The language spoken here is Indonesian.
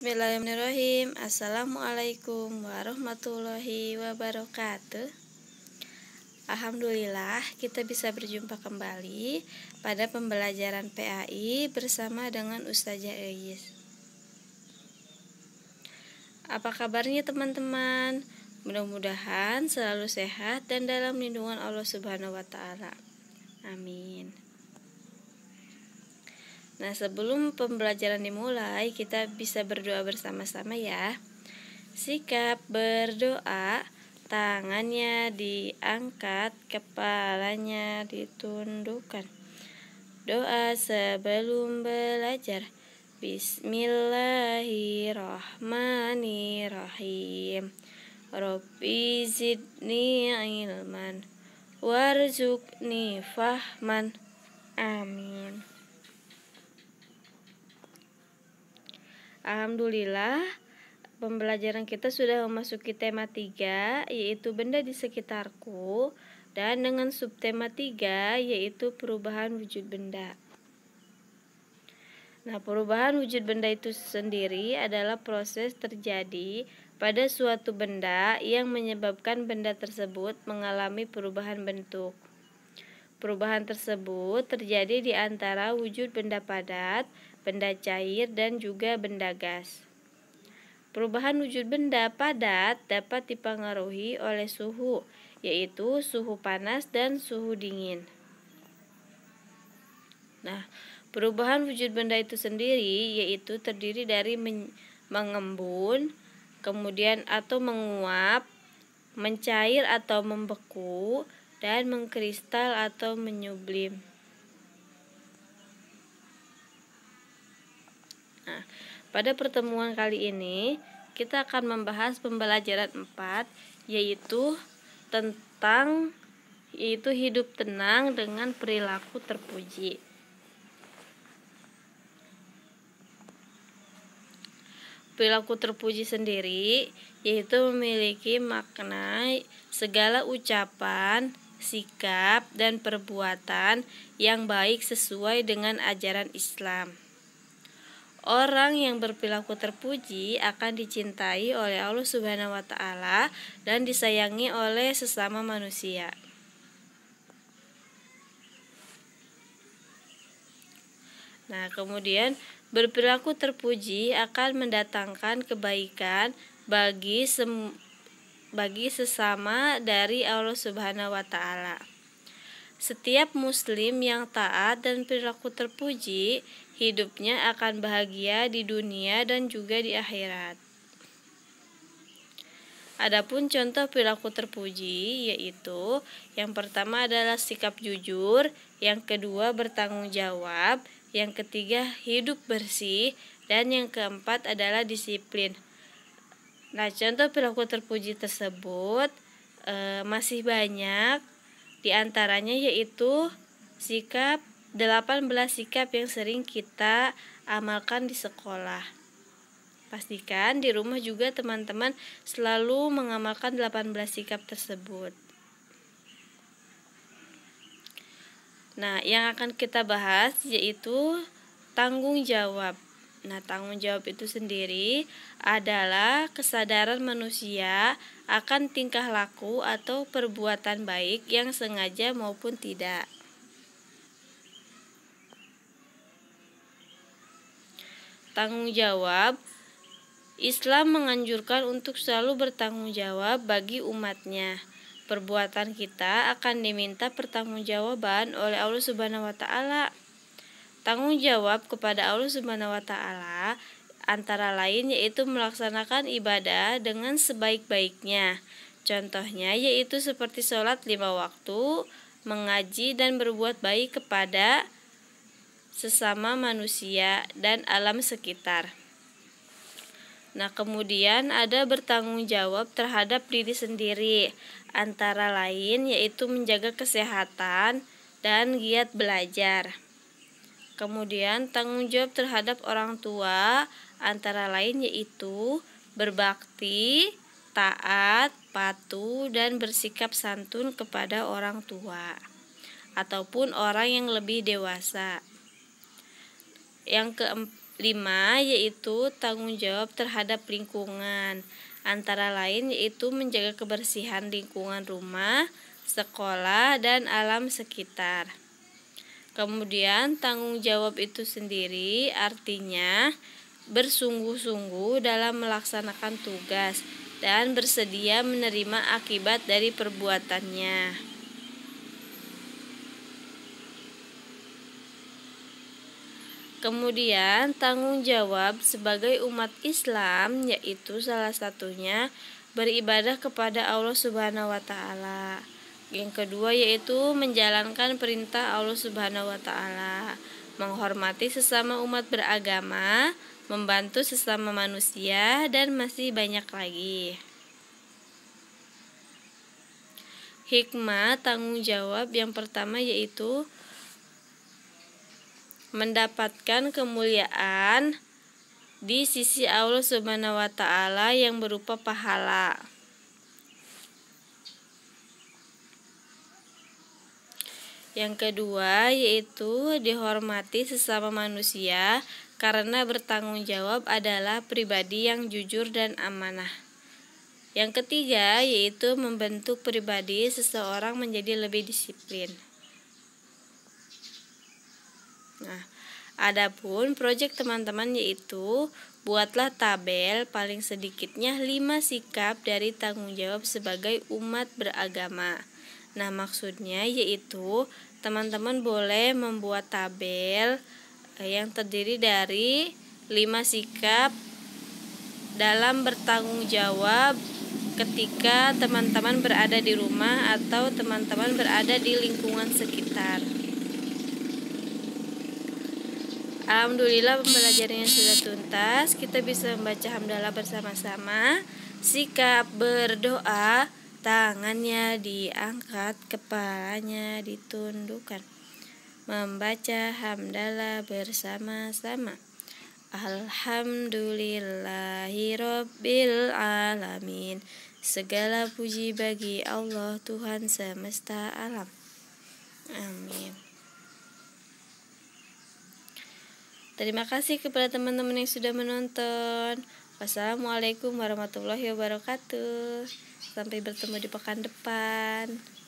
Bismillahirrahmanirrahim Assalamualaikum warahmatullahi wabarakatuh Alhamdulillah kita bisa berjumpa kembali pada pembelajaran PAI bersama dengan Ustazah Eis Apa kabarnya teman-teman? Mudah-mudahan selalu sehat dan dalam lindungan Allah Subhanahu wa taala. Amin. Nah, sebelum pembelajaran dimulai, kita bisa berdoa bersama-sama ya. Sikap berdoa, tangannya diangkat, kepalanya ditundukkan. Doa sebelum belajar. Bismillahirrahmanirrahim. Rabbi zidni ilman warzuqni fahman. Amin. Alhamdulillah pembelajaran kita sudah memasuki tema 3 yaitu benda di sekitarku dan dengan subtema 3 yaitu perubahan wujud benda. Nah, perubahan wujud benda itu sendiri adalah proses terjadi pada suatu benda yang menyebabkan benda tersebut mengalami perubahan bentuk. Perubahan tersebut terjadi di antara wujud benda padat, benda cair, dan juga benda gas. Perubahan wujud benda padat dapat dipengaruhi oleh suhu, yaitu suhu panas dan suhu dingin. Nah, perubahan wujud benda itu sendiri yaitu terdiri dari mengembun, kemudian atau menguap, mencair atau membeku, dan mengkristal atau menyublim. Nah, pada pertemuan kali ini kita akan membahas pembelajaran 4 yaitu tentang yaitu hidup tenang dengan perilaku terpuji. perilaku terpuji sendiri yaitu memiliki makna segala ucapan, sikap, dan perbuatan yang baik sesuai dengan ajaran Islam. Orang yang berperilaku terpuji akan dicintai oleh Allah Subhanahu wa taala dan disayangi oleh sesama manusia. Nah, kemudian berperilaku terpuji akan mendatangkan kebaikan bagi semua bagi sesama dari Allah Subhanahu wa taala. Setiap muslim yang taat dan perilaku terpuji, hidupnya akan bahagia di dunia dan juga di akhirat. Adapun contoh perilaku terpuji yaitu yang pertama adalah sikap jujur, yang kedua bertanggung jawab, yang ketiga hidup bersih, dan yang keempat adalah disiplin. Nah, contoh perilaku terpuji tersebut e, masih banyak di antaranya yaitu sikap 18 sikap yang sering kita amalkan di sekolah. Pastikan di rumah juga teman-teman selalu mengamalkan 18 sikap tersebut. Nah, yang akan kita bahas yaitu tanggung jawab. Nah, tanggung jawab itu sendiri adalah kesadaran manusia akan tingkah laku atau perbuatan baik yang sengaja maupun tidak. Tanggung jawab Islam menganjurkan untuk selalu bertanggung jawab bagi umatnya. Perbuatan kita akan diminta pertanggungjawaban oleh Allah Subhanahu wa taala. Tanggung jawab kepada Allah Subhanahu wa taala antara lain yaitu melaksanakan ibadah dengan sebaik-baiknya. Contohnya yaitu seperti sholat lima waktu, mengaji dan berbuat baik kepada sesama manusia dan alam sekitar. Nah, kemudian ada bertanggung jawab terhadap diri sendiri, antara lain yaitu menjaga kesehatan dan giat belajar. Kemudian tanggung jawab terhadap orang tua antara lain yaitu berbakti, taat, patuh dan bersikap santun kepada orang tua ataupun orang yang lebih dewasa. Yang kelima yaitu tanggung jawab terhadap lingkungan antara lain yaitu menjaga kebersihan lingkungan rumah, sekolah dan alam sekitar. Kemudian tanggung jawab itu sendiri artinya bersungguh-sungguh dalam melaksanakan tugas dan bersedia menerima akibat dari perbuatannya. Kemudian, tanggung jawab sebagai umat Islam yaitu salah satunya beribadah kepada Allah Subhanahu wa taala. Yang kedua yaitu menjalankan perintah Allah Subhanahu wa taala, menghormati sesama umat beragama, membantu sesama manusia dan masih banyak lagi. Hikmah tanggung jawab yang pertama yaitu mendapatkan kemuliaan di sisi Allah Subhanahu wa taala yang berupa pahala. Yang kedua yaitu dihormati sesama manusia karena bertanggung jawab adalah pribadi yang jujur dan amanah. Yang ketiga yaitu membentuk pribadi seseorang menjadi lebih disiplin. Nah, adapun proyek teman-teman yaitu buatlah tabel paling sedikitnya 5 sikap dari tanggung jawab sebagai umat beragama. Nah, maksudnya yaitu teman-teman boleh membuat tabel eh, yang terdiri dari lima sikap dalam bertanggung jawab ketika teman-teman berada di rumah atau teman-teman berada di lingkungan sekitar. Alhamdulillah pembelajarannya sudah tuntas. Kita bisa membaca hamdalah bersama-sama. Sikap berdoa tangannya diangkat, kepalanya ditundukkan. Membaca hamdalah bersama-sama. Alhamdulillahirobbilalamin. Segala puji bagi Allah Tuhan semesta alam. Amin. Terima kasih kepada teman-teman yang sudah menonton. Wassalamualaikum warahmatullahi wabarakatuh. Sampai bertemu di pekan depan.